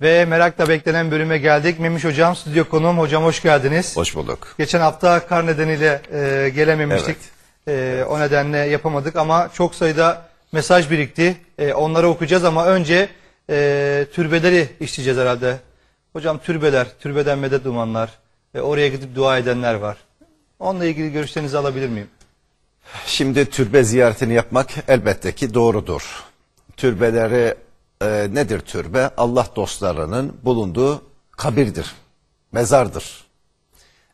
Ve merakla beklenen bölüme geldik. Memiş Hocam, stüdyo konuğum. Hocam hoş geldiniz. Hoş bulduk. Geçen hafta kar nedeniyle e, gelememiştik. Evet. E, evet. O nedenle yapamadık ama çok sayıda mesaj birikti. E, onları okuyacağız ama önce e, türbeleri işleyeceğiz herhalde. Hocam türbeler, türbeden medet umanlar, ve oraya gidip dua edenler var. Onunla ilgili görüşlerinizi alabilir miyim? Şimdi türbe ziyaretini yapmak elbette ki doğrudur. Türbeleri e, nedir türbe? Allah dostlarının bulunduğu kabirdir, mezardır.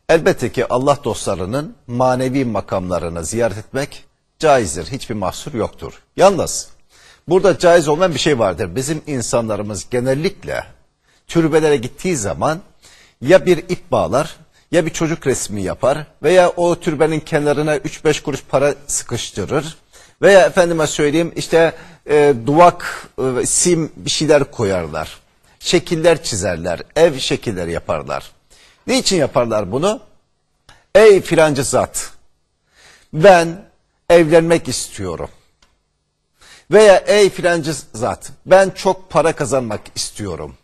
Elbette ki Allah dostlarının manevi makamlarını ziyaret etmek caizdir. Hiçbir mahsur yoktur. Yalnız burada caiz olmayan bir şey vardır. Bizim insanlarımız genellikle türbelere gittiği zaman ya bir ip bağlar ya bir çocuk resmi yapar veya o türbenin kenarına 3-5 kuruş para sıkıştırır veya efendime söyleyeyim işte e, duvak, e, sim bir şeyler koyarlar. Şekiller çizerler, ev şekilleri yaparlar. Niçin yaparlar bunu? Ey filancı zat, ben evlenmek istiyorum. Veya ey filancı zat, ben çok para kazanmak istiyorum.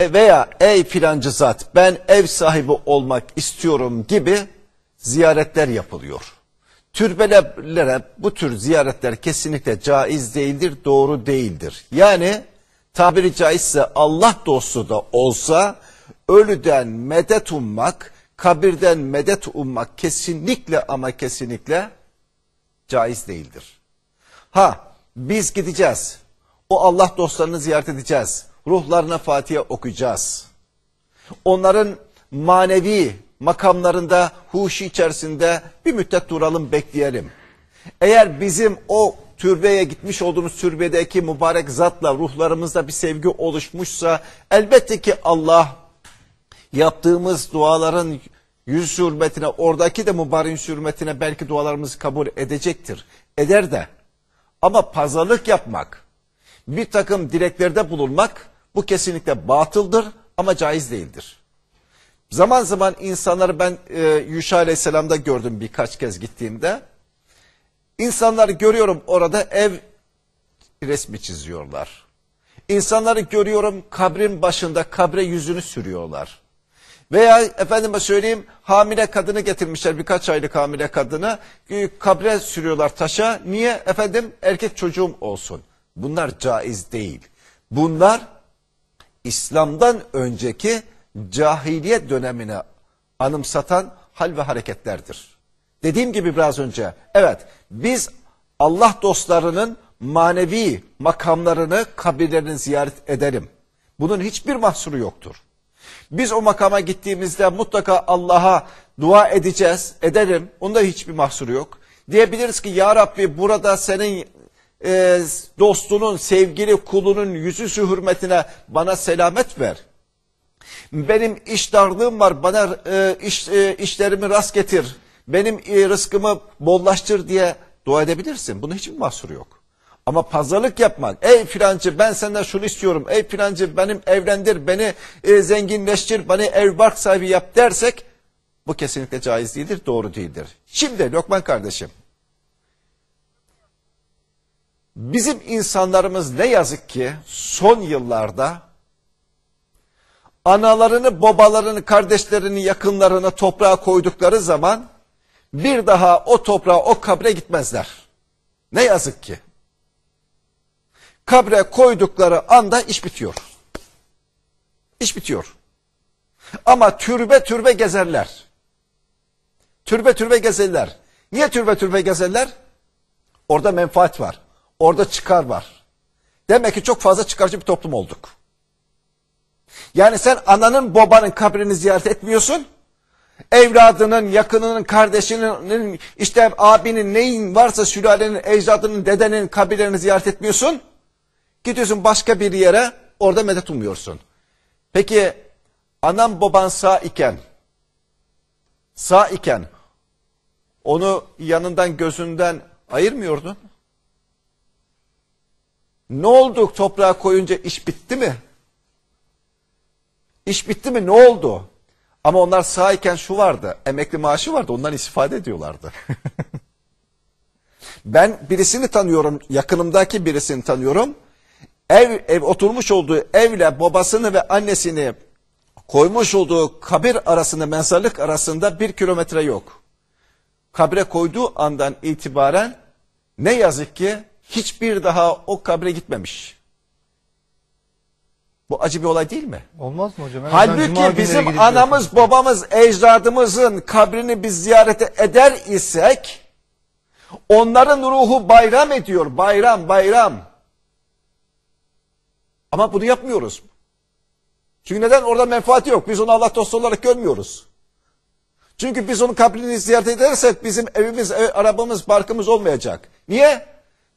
E veya ey filancı zat, ben ev sahibi olmak istiyorum gibi ziyaretler yapılıyor. Türbelere bu tür ziyaretler kesinlikle caiz değildir, doğru değildir. Yani tabiri caizse Allah dostu da olsa ölüden medet ummak, kabirden medet ummak kesinlikle ama kesinlikle caiz değildir. Ha biz gideceğiz. O Allah dostlarını ziyaret edeceğiz. Ruhlarına Fatiha okuyacağız. Onların manevi makamlarında huşi içerisinde bir müddet duralım bekleyelim. Eğer bizim o türbeye gitmiş olduğumuz türbedeki mübarek zatla ruhlarımızda bir sevgi oluşmuşsa elbette ki Allah yaptığımız duaların yüz hürmetine oradaki de mübarek hürmetine belki dualarımızı kabul edecektir. Eder de ama pazarlık yapmak bir takım dileklerde bulunmak bu kesinlikle batıldır ama caiz değildir. Zaman zaman insanları ben e, Yuşa Aleyhisselam'da gördüm birkaç kez gittiğimde. İnsanlar görüyorum orada ev resmi çiziyorlar. İnsanları görüyorum kabrin başında kabre yüzünü sürüyorlar. Veya efendime söyleyeyim hamile kadını getirmişler birkaç aylık hamile kadını kabre sürüyorlar taşa. Niye efendim erkek çocuğum olsun. Bunlar caiz değil. Bunlar İslam'dan önceki cahiliyet dönemine anımsatan hal ve hareketlerdir. Dediğim gibi biraz önce, evet biz Allah dostlarının manevi makamlarını, kabirlerini ziyaret ederim. Bunun hiçbir mahsuru yoktur. Biz o makama gittiğimizde mutlaka Allah'a dua edeceğiz, ederim. Onda hiçbir mahsuru yok. Diyebiliriz ki Ya Rabbi burada senin e, dostunun, sevgili kulunun yüzü hürmetine bana selamet ver. Benim iş darlığım var bana e, iş, e, işlerimi rast getir. Benim e, rızkımı bollaştır diye dua edebilirsin. Bunun hiçbir mahsuru yok. Ama pazarlık yapmak. Ey filancı ben senden şunu istiyorum. Ey filancı benim evlendir, beni e, zenginleştir, beni ev bark sahibi yap dersek bu kesinlikle caiz değildir, doğru değildir. Şimdi Lokman kardeşim. Bizim insanlarımız ne yazık ki son yıllarda analarını, babalarını, kardeşlerini, yakınlarını toprağa koydukları zaman bir daha o toprağa, o kabre gitmezler. Ne yazık ki. Kabre koydukları anda iş bitiyor. İş bitiyor. Ama türbe türbe gezerler. Türbe türbe gezerler. Niye türbe türbe gezerler? Orada menfaat var. Orada çıkar var. Demek ki çok fazla çıkarcı bir toplum olduk. Yani sen ananın babanın kabrini ziyaret etmiyorsun. Evladının, yakınının, kardeşinin, işte abinin, neyin varsa sülalenin, ecdadının, dedenin kabirlerini ziyaret etmiyorsun. Gidiyorsun başka bir yere orada medet umuyorsun. Peki anam baban sağ iken, sağ iken onu yanından gözünden ayırmıyordun. Ne oldu toprağa koyunca iş bitti mi? İş bitti mi ne oldu? Ama onlar sahayken şu vardı. Emekli maaşı vardı. Ondan istifade ediyorlardı. ben birisini tanıyorum. Yakınımdaki birisini tanıyorum. Ev, ev oturmuş olduğu evle babasını ve annesini koymuş olduğu kabir arasında, mezarlık arasında bir kilometre yok. Kabre koyduğu andan itibaren ne yazık ki hiçbir daha o kabre gitmemiş. Bu acı bir olay değil mi? Olmaz mı hocam? Halbuki bizim anamız, babamız, ecdadımızın kabrini biz ziyarete eder isek onların ruhu bayram ediyor. Bayram, bayram. Ama bunu yapmıyoruz. Çünkü neden? Orada menfaati yok. Biz onu Allah dostu olarak görmüyoruz. Çünkü biz onun kabrini ziyaret edersek bizim evimiz, ev, arabamız, barkımız olmayacak. Niye?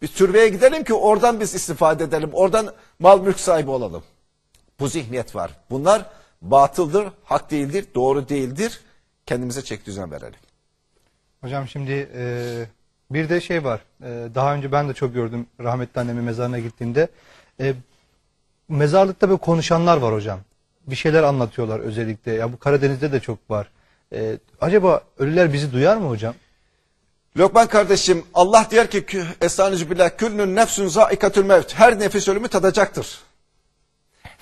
Biz türbeye gidelim ki oradan biz istifade edelim. Oradan mal mülk sahibi olalım bu zihniyet var. Bunlar batıldır, hak değildir, doğru değildir. Kendimize çek düzen verelim. Hocam şimdi e, bir de şey var. E, daha önce ben de çok gördüm rahmetli annemin mezarına gittiğimde. E, mezarlıkta böyle konuşanlar var hocam. Bir şeyler anlatıyorlar özellikle. Ya bu Karadeniz'de de çok var. E, acaba ölüler bizi duyar mı hocam? Lokman kardeşim Allah diyor ki Estaizu billah küllün nefsün zaikatül mevt. Her nefis ölümü tadacaktır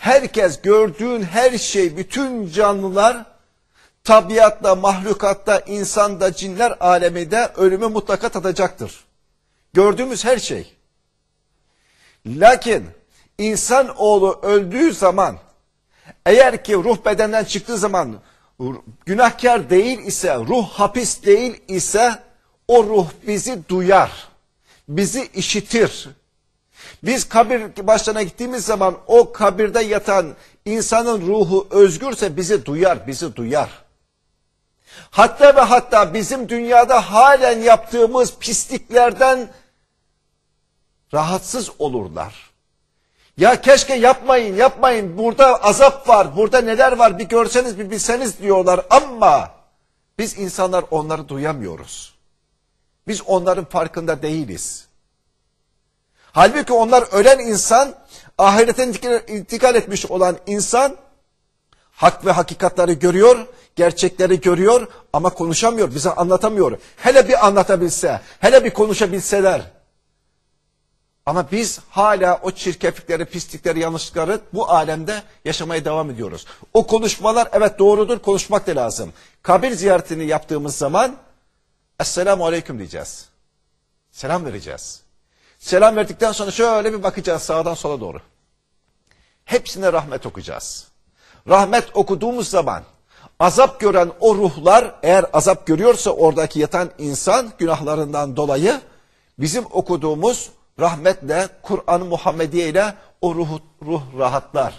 herkes gördüğün her şey bütün canlılar tabiatta, mahlukatta, insanda, cinler aleminde ölümü mutlaka tadacaktır. Gördüğümüz her şey. Lakin insan oğlu öldüğü zaman eğer ki ruh bedenden çıktığı zaman günahkar değil ise, ruh hapis değil ise o ruh bizi duyar, bizi işitir biz kabir başlarına gittiğimiz zaman o kabirde yatan insanın ruhu özgürse bizi duyar, bizi duyar. Hatta ve hatta bizim dünyada halen yaptığımız pisliklerden rahatsız olurlar. Ya keşke yapmayın yapmayın burada azap var burada neler var bir görseniz bir bilseniz diyorlar ama biz insanlar onları duyamıyoruz. Biz onların farkında değiliz. Halbuki onlar ölen insan, ahirete intikal etmiş olan insan hak ve hakikatleri görüyor, gerçekleri görüyor ama konuşamıyor, bize anlatamıyor. Hele bir anlatabilse, hele bir konuşabilseler. Ama biz hala o çirkeflikleri, pislikleri, yanlışlıkları bu alemde yaşamaya devam ediyoruz. O konuşmalar evet doğrudur, konuşmak da lazım. Kabir ziyaretini yaptığımız zaman Esselamu Aleyküm diyeceğiz. Selam vereceğiz. Selam verdikten sonra şöyle bir bakacağız sağdan sola doğru. Hepsine rahmet okuyacağız. Rahmet okuduğumuz zaman azap gören o ruhlar eğer azap görüyorsa oradaki yatan insan günahlarından dolayı bizim okuduğumuz rahmetle Kur'an-ı Muhammediye ile o ruh, ruh rahatlar.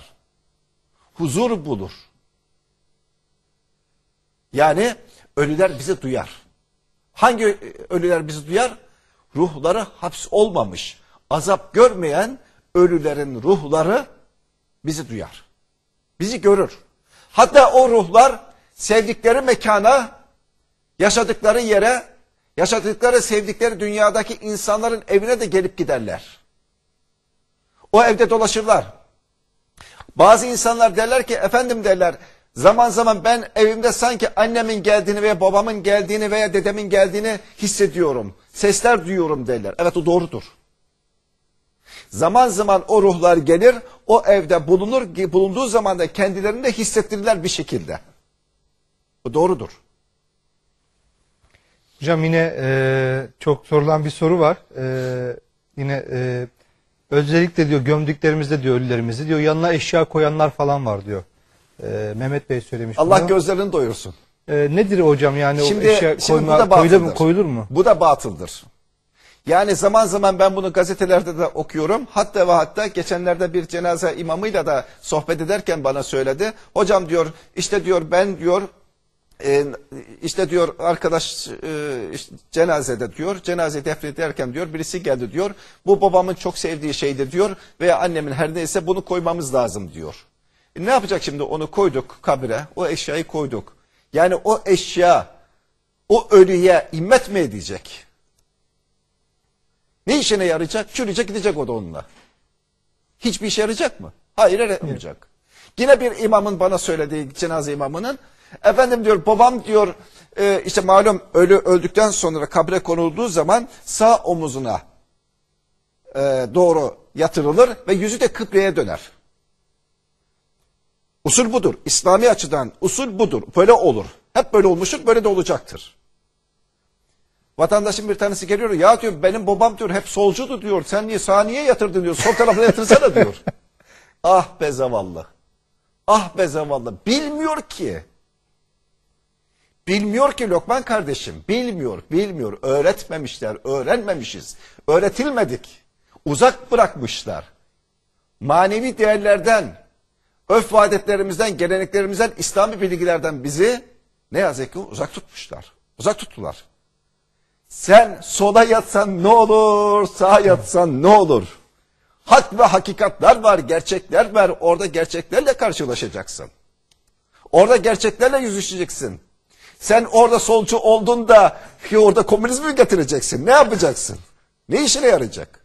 Huzur bulur. Yani ölüler bizi duyar. Hangi ölüler bizi duyar? ruhları haps olmamış, azap görmeyen ölülerin ruhları bizi duyar. Bizi görür. Hatta o ruhlar sevdikleri mekana, yaşadıkları yere, yaşadıkları sevdikleri dünyadaki insanların evine de gelip giderler. O evde dolaşırlar. Bazı insanlar derler ki efendim derler Zaman zaman ben evimde sanki annemin geldiğini veya babamın geldiğini veya dedemin geldiğini hissediyorum. Sesler duyuyorum derler. Evet o doğrudur. Zaman zaman o ruhlar gelir, o evde bulunur, bulunduğu zaman da kendilerini de hissettirirler bir şekilde. Bu doğrudur. Hocam yine e, çok sorulan bir soru var. E, yine e, özellikle diyor gömdüklerimizde diyor ölülerimizi diyor yanına eşya koyanlar falan var diyor. E, Mehmet Bey söylemiş Allah bunu. gözlerini doyursun. E, nedir hocam yani şimdi, o işe koyma, şimdi koyulur, mu, koyulur mu? Bu da batıldır. Yani zaman zaman ben bunu gazetelerde de okuyorum. Hatta ve hatta geçenlerde bir cenaze imamıyla da sohbet ederken bana söyledi. Hocam diyor işte diyor ben diyor e, işte diyor arkadaş e, işte cenazede diyor cenaze defnederken diyor birisi geldi diyor bu babamın çok sevdiği şeydir diyor veya annemin her neyse bunu koymamız lazım diyor. E ne yapacak şimdi onu koyduk kabire o eşyayı koyduk. Yani o eşya o ölüye immet mi edecek? Ne işine yarayacak? Çürüyecek gidecek o da onunla. Hiçbir işe yarayacak mı? Hayır yaramayacak. Evet. Yine bir imamın bana söylediği cenaze imamının efendim diyor babam diyor e, işte malum ölü öldükten sonra kabre konulduğu zaman sağ omuzuna e, doğru yatırılır ve yüzü de kıbleye döner. Usul budur. İslami açıdan usul budur. Böyle olur. Hep böyle olmuştur, böyle de olacaktır. Vatandaşın bir tanesi geliyor ya diyor benim babam diyor hep solcudu diyor. Sen niye saniye yatırdın diyor. Sol tarafına yatırsana diyor. ah be zavallı. Ah be zavallı. Bilmiyor ki. Bilmiyor ki Lokman kardeşim. Bilmiyor, bilmiyor. Öğretmemişler, öğrenmemişiz. Öğretilmedik. Uzak bırakmışlar. Manevi değerlerden, Öf vadetlerimizden, geleneklerimizden, İslami bilgilerden bizi ne yazık ki uzak tutmuşlar. Uzak tuttular. Sen sola yatsan ne olur, sağa yatsan ne olur? Hak ve hakikatler var, gerçekler var. Orada gerçeklerle karşılaşacaksın. Orada gerçeklerle yüzleşeceksin. Sen orada solcu oldun da orada komünizmi getireceksin. Ne yapacaksın? Ne işine yarayacak?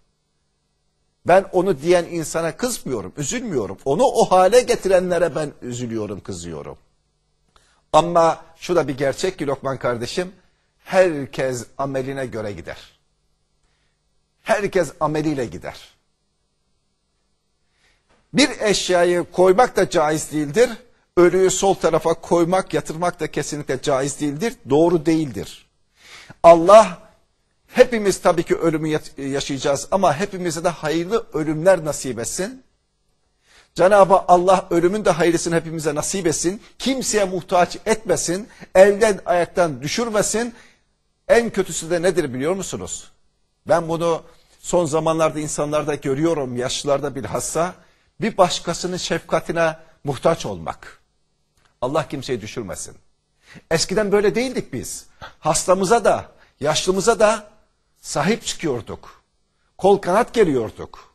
Ben onu diyen insana kızmıyorum, üzülmüyorum. Onu o hale getirenlere ben üzülüyorum, kızıyorum. Ama şu da bir gerçek ki Lokman kardeşim, herkes ameline göre gider. Herkes ameliyle gider. Bir eşyayı koymak da caiz değildir. Ölüyü sol tarafa koymak, yatırmak da kesinlikle caiz değildir. Doğru değildir. Allah Hepimiz tabii ki ölümü e, yaşayacağız ama hepimize de hayırlı ölümler nasip etsin. Cenab-ı Allah ölümün de hayırlısını hepimize nasip etsin. Kimseye muhtaç etmesin. Elden ayaktan düşürmesin. En kötüsü de nedir biliyor musunuz? Ben bunu son zamanlarda insanlarda görüyorum yaşlılarda bilhassa. Bir başkasının şefkatine muhtaç olmak. Allah kimseyi düşürmesin. Eskiden böyle değildik biz. Hastamıza da, yaşlımıza da sahip çıkıyorduk. Kol kanat geliyorduk.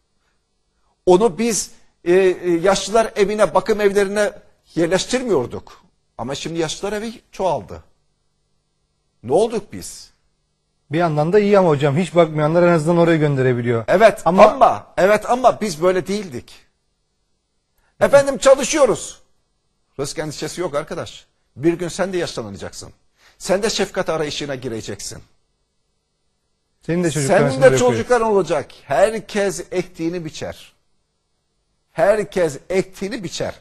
Onu biz e, e, yaşlılar evine, bakım evlerine yerleştirmiyorduk. Ama şimdi yaşlılar evi çoğaldı. Ne olduk biz? Bir yandan da iyi ama hocam hiç bakmayanlar en azından oraya gönderebiliyor. Evet ama, ama evet ama biz böyle değildik. Efendim çalışıyoruz. Rızk endişesi yok arkadaş. Bir gün sen de yaşlanacaksın. Sen de şefkat arayışına gireceksin. Senin de çocukların Senin de çocuklar olacak. Herkes ektiğini biçer. Herkes ektiğini biçer.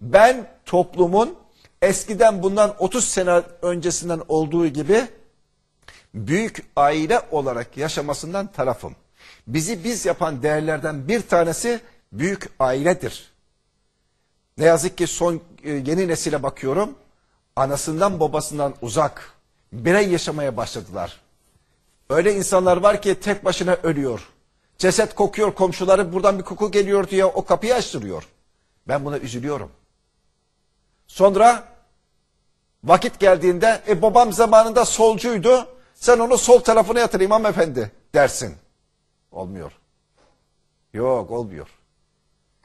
Ben toplumun eskiden bundan 30 sene öncesinden olduğu gibi büyük aile olarak yaşamasından tarafım. Bizi biz yapan değerlerden bir tanesi büyük ailedir. Ne yazık ki son e, yeni nesile bakıyorum. Anasından babasından uzak birey yaşamaya başladılar. Öyle insanlar var ki tek başına ölüyor. Ceset kokuyor komşuları buradan bir koku geliyor diye o kapıyı açtırıyor. Ben buna üzülüyorum. Sonra vakit geldiğinde e babam zamanında solcuydu sen onu sol tarafına yatır imam efendi dersin. Olmuyor. Yok olmuyor.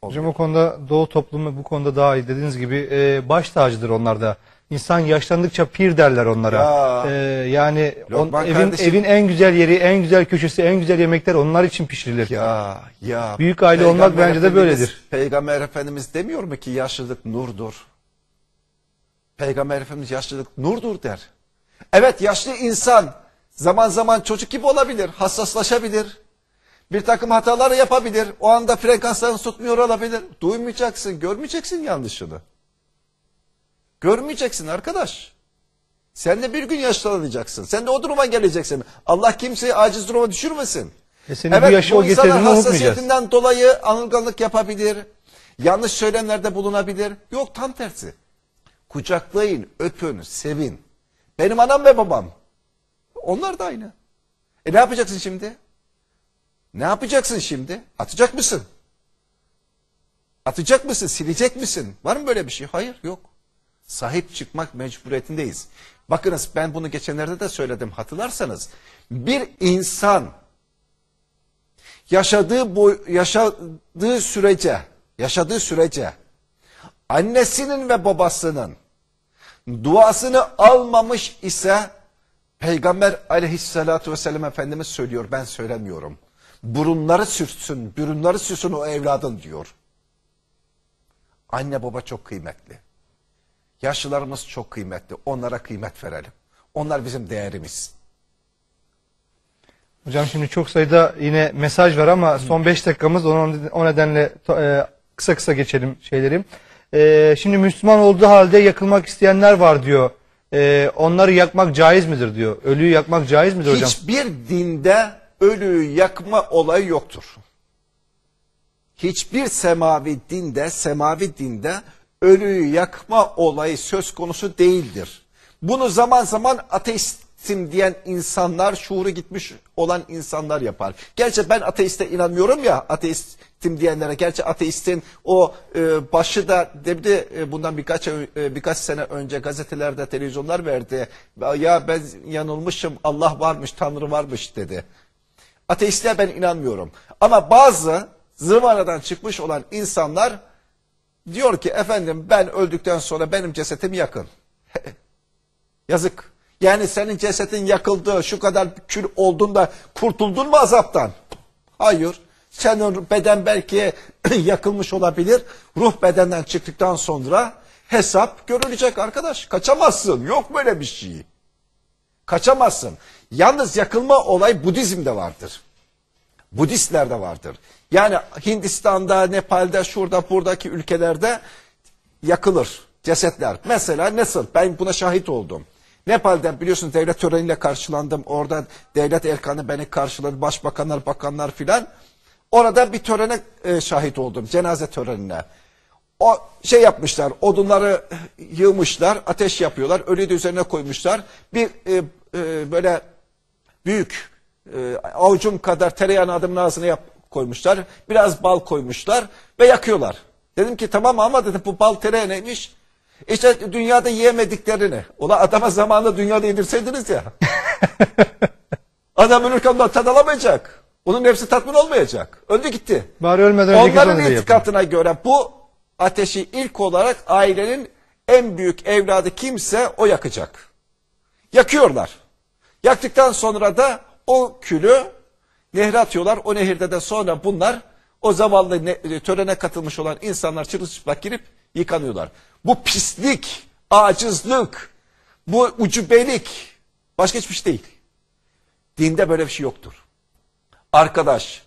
Hocam bu konuda Doğu toplumu bu konuda daha iyi dediğiniz gibi e, baş tacıdır onlar da. İnsan yaşlandıkça pir derler onlara. Ya. Ee, yani on, evin evin en güzel yeri, en güzel köşesi, en güzel yemekler onlar için pişirilir. Ya ya. Büyük aile olmak bence de böyledir. Peygamber Efendimiz demiyor mu ki yaşlılık nurdur? Peygamber Efendimiz yaşlılık nurdur der. Evet yaşlı insan zaman zaman çocuk gibi olabilir, hassaslaşabilir. Bir takım hatalar yapabilir. O anda frekanslarını tutmuyor olabilir. Duymayacaksın, görmeyeceksin yanlışını. Görmeyeceksin arkadaş. Sen de bir gün yaşlanacaksın. Sen de o duruma geleceksin. Allah kimseyi aciz duruma düşürmesin. E senin evet, bu yaşı o getirdiğini hassasiyetinden dolayı anılganlık yapabilir. Yanlış söylemlerde bulunabilir. Yok tam tersi. Kucaklayın, öpün, sevin. Benim anam ve babam. Onlar da aynı. E ne yapacaksın şimdi? Ne yapacaksın şimdi? Atacak mısın? Atacak mısın? Silecek misin? Var mı böyle bir şey? Hayır, yok sahip çıkmak mecburiyetindeyiz. Bakınız ben bunu geçenlerde de söyledim hatırlarsanız. Bir insan yaşadığı boy, yaşadığı sürece yaşadığı sürece annesinin ve babasının duasını almamış ise Peygamber aleyhissalatü vesselam Efendimiz söylüyor ben söylemiyorum. Burunları sürtsün, burunları sürsün o evladın diyor. Anne baba çok kıymetli. Yaşlılarımız çok kıymetli. Onlara kıymet verelim. Onlar bizim değerimiz. Hocam şimdi çok sayıda yine mesaj var ama son 5 dakikamız onun o nedenle e, kısa kısa geçelim şeyleri. E, şimdi Müslüman olduğu halde yakılmak isteyenler var diyor. E, onları yakmak caiz midir diyor. Ölüyü yakmak caiz midir hocam? Hiçbir dinde ölüyü yakma olayı yoktur. Hiçbir semavi dinde, semavi dinde ölüyü yakma olayı söz konusu değildir. Bunu zaman zaman ateistim diyen insanlar, şuuru gitmiş olan insanlar yapar. Gerçi ben ateiste inanmıyorum ya, ateistim diyenlere. Gerçi ateistin o e, başı da dedi e, bundan birkaç e, birkaç sene önce gazetelerde, televizyonlar verdi. Ya ben yanılmışım, Allah varmış, Tanrı varmış dedi. Ateistler ben inanmıyorum. Ama bazı zıvanadan çıkmış olan insanlar diyor ki efendim ben öldükten sonra benim cesetim yakın. Yazık. Yani senin cesetin yakıldığı şu kadar kül olduğunda da kurtuldun mu azaptan? Hayır. Senin beden belki yakılmış olabilir. Ruh bedenden çıktıktan sonra hesap görülecek arkadaş. Kaçamazsın. Yok böyle bir şey. Kaçamazsın. Yalnız yakılma olay Budizm'de vardır. Budistlerde vardır. Yani Hindistan'da, Nepal'de, şurada, buradaki ülkelerde yakılır cesetler. Mesela nasıl? Ben buna şahit oldum. Nepal'den biliyorsunuz devlet töreniyle karşılandım. Orada devlet erkanı beni karşıladı. Başbakanlar, bakanlar filan. Orada bir törene e, şahit oldum. Cenaze törenine. O şey yapmışlar. Odunları e, yığmışlar. Ateş yapıyorlar. Ölüyü de üzerine koymuşlar. Bir e, e, böyle büyük e, avucum kadar tereyağını adımın ağzına yap, koymuşlar, biraz bal koymuşlar ve yakıyorlar. Dedim ki tamam ama dedim bu bal tere neymiş? İşte dünyada yiyemediklerini. Ulan adama zamanında dünyada yedirseydiniz ya. Adam ölürken tad alamayacak. Onun nefsi tatmin olmayacak. Öldü gitti. Bari ölmeden önce Onların itikatına göre bu ateşi ilk olarak ailenin en büyük evladı kimse o yakacak. Yakıyorlar. Yaktıktan sonra da o külü Nehre atıyorlar. O nehirde de sonra bunlar o zavallı ne, e, törene katılmış olan insanlar çırılçıplak girip yıkanıyorlar. Bu pislik, acizlik, bu ucubelik başka hiçbir şey değil. Dinde böyle bir şey yoktur. Arkadaş,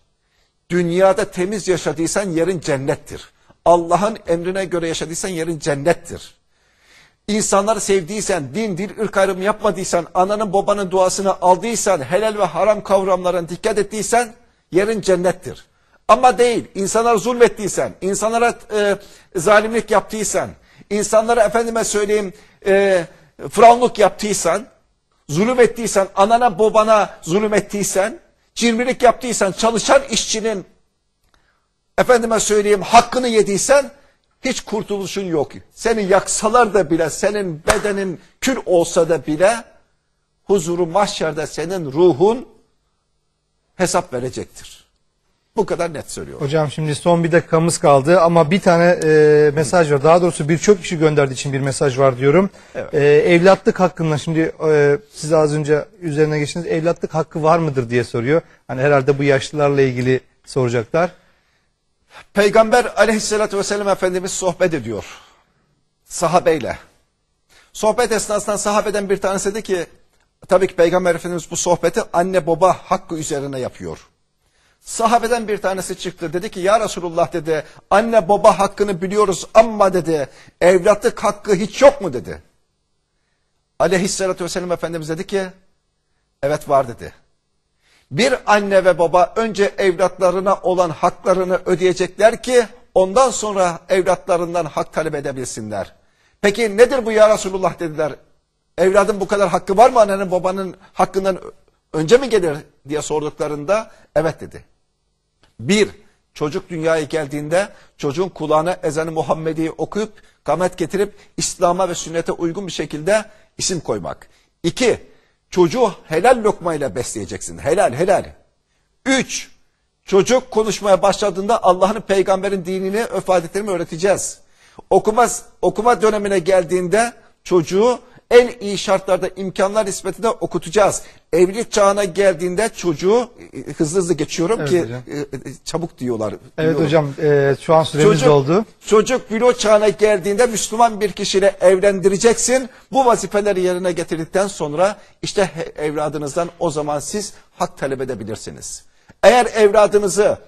dünyada temiz yaşadıysan yerin cennettir. Allah'ın emrine göre yaşadıysan yerin cennettir. İnsanları sevdiysen, din, dil, ırk ayrımı yapmadıysan, ananın babanın duasını aldıysan, helal ve haram kavramlarına dikkat ettiysen yerin cennettir. Ama değil, insanlara zulmettiysen, insanlara e, zalimlik yaptıysan, insanlara efendime söyleyeyim e, fıravunluk yaptıysan, zulüm ettiysen, anana babana zulüm ettiysen, cimrilik yaptıysan, çalışan işçinin efendime söyleyeyim hakkını yediysen hiç kurtuluşun yok. Seni yaksalar da bile, senin bedenin kül olsa da bile huzuru mahşerde senin ruhun hesap verecektir. Bu kadar net söylüyorum. Hocam şimdi son bir dakikamız kaldı ama bir tane e, mesaj var. Daha doğrusu birçok kişi gönderdiği için bir mesaj var diyorum. Evet. E, evlatlık hakkında şimdi e, siz az önce üzerine geçtiniz. Evlatlık hakkı var mıdır diye soruyor. Hani herhalde bu yaşlılarla ilgili soracaklar. Peygamber aleyhissalatü vesselam Efendimiz sohbet ediyor. Sahabeyle. Sohbet esnasında sahabeden bir tanesi dedi ki, tabii ki Peygamber Efendimiz bu sohbeti anne baba hakkı üzerine yapıyor. Sahabeden bir tanesi çıktı dedi ki ya Resulullah dedi anne baba hakkını biliyoruz ama dedi evlatlık hakkı hiç yok mu dedi. Aleyhisselatü vesselam Efendimiz dedi ki evet var dedi. Bir anne ve baba önce evlatlarına olan haklarını ödeyecekler ki ondan sonra evlatlarından hak talep edebilsinler. Peki nedir bu ya Resulullah dediler. Evladın bu kadar hakkı var mı annenin babanın hakkından önce mi gelir diye sorduklarında evet dedi. Bir, çocuk dünyaya geldiğinde çocuğun kulağına ezanı Muhammedi'yi okuyup kamet getirip İslam'a ve sünnete uygun bir şekilde isim koymak. İki, Çocuğu helal lokmayla besleyeceksin. Helal helal. Üç, çocuk konuşmaya başladığında Allah'ın peygamberin dinini öf öğreteceğiz. Okuma, okuma dönemine geldiğinde çocuğu en iyi şartlarda imkanlar nispetinde okutacağız. Evlilik çağına geldiğinde çocuğu e, hızlı hızlı geçiyorum evet ki e, e, çabuk diyorlar. Evet diyorum. hocam e, şu an süremiz çocuk, oldu. Çocuk büro çağına geldiğinde Müslüman bir kişiyle evlendireceksin. Bu vazifeleri yerine getirdikten sonra işte evladınızdan o zaman siz hak talep edebilirsiniz. Eğer evladınızı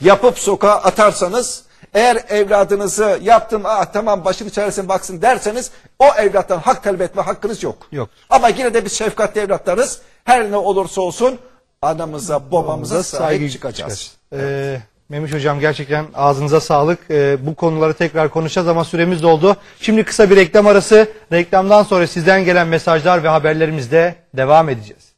yapıp sokağa atarsanız eğer evladınızı yaptım ah tamam başını çaresine baksın derseniz o evlattan hak talep etme hakkınız yok. Yok. Ama yine de biz şefkatli evlatlarız. Her ne olursa olsun anamıza babamıza saygı, saygı çıkacağız. Ee, Memiş Hocam gerçekten ağzınıza sağlık. Ee, bu konuları tekrar konuşacağız ama süremiz doldu. Şimdi kısa bir reklam arası. Reklamdan sonra sizden gelen mesajlar ve haberlerimizde devam edeceğiz.